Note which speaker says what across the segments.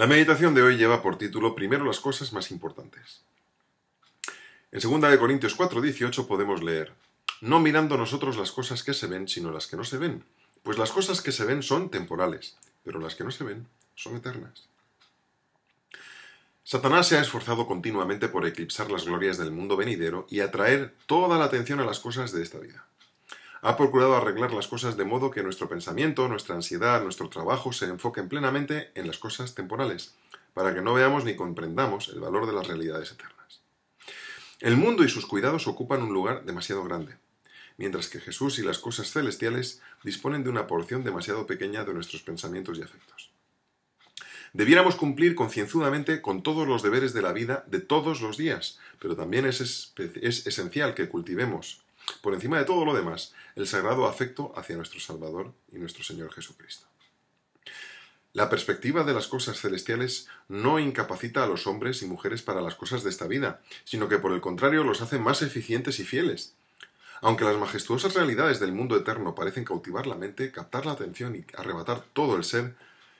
Speaker 1: La meditación de hoy lleva por título primero las cosas más importantes. En 2 Corintios 4, podemos leer, no mirando nosotros las cosas que se ven, sino las que no se ven, pues las cosas que se ven son temporales, pero las que no se ven son eternas. Satanás se ha esforzado continuamente por eclipsar las glorias del mundo venidero y atraer toda la atención a las cosas de esta vida ha procurado arreglar las cosas de modo que nuestro pensamiento, nuestra ansiedad, nuestro trabajo se enfoquen plenamente en las cosas temporales, para que no veamos ni comprendamos el valor de las realidades eternas. El mundo y sus cuidados ocupan un lugar demasiado grande, mientras que Jesús y las cosas celestiales disponen de una porción demasiado pequeña de nuestros pensamientos y afectos. Debiéramos cumplir concienzudamente con todos los deberes de la vida de todos los días, pero también es, esencial que cultivemos por encima de todo lo demás, el sagrado afecto hacia nuestro Salvador y nuestro Señor Jesucristo. La perspectiva de las cosas celestiales no incapacita a los hombres y mujeres para las cosas de esta vida, sino que por el contrario los hace más eficientes y fieles. Aunque las majestuosas realidades del mundo eterno parecen cautivar la mente, captar la atención y arrebatar todo el ser,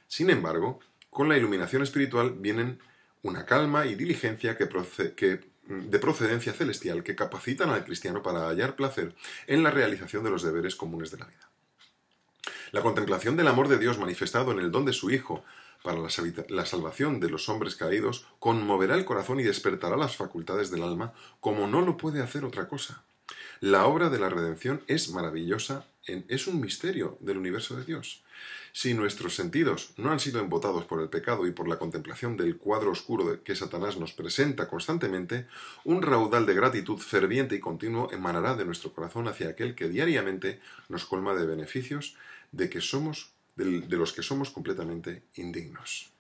Speaker 1: sin embargo, con la iluminación espiritual vienen una calma y diligencia que, de procedencia celestial que capacitan al cristiano para hallar placer en la realización de los deberes comunes de la vida. La contemplación del amor de Dios manifestado en el don de su Hijo para la salvación de los hombres caídos conmoverá el corazón y despertará las facultades del alma como no lo puede hacer otra cosa. La obra de la redención es maravillosa, es un misterio del universo de Dios. Si nuestros sentidos no han sido embotados por el pecado y por la contemplación del cuadro oscuro que Satanás nos presenta constantemente, un raudal de gratitud ferviente y continuo emanará de nuestro corazón hacia aquel que diariamente nos colma de beneficios de, que somos, de los que somos completamente indignos.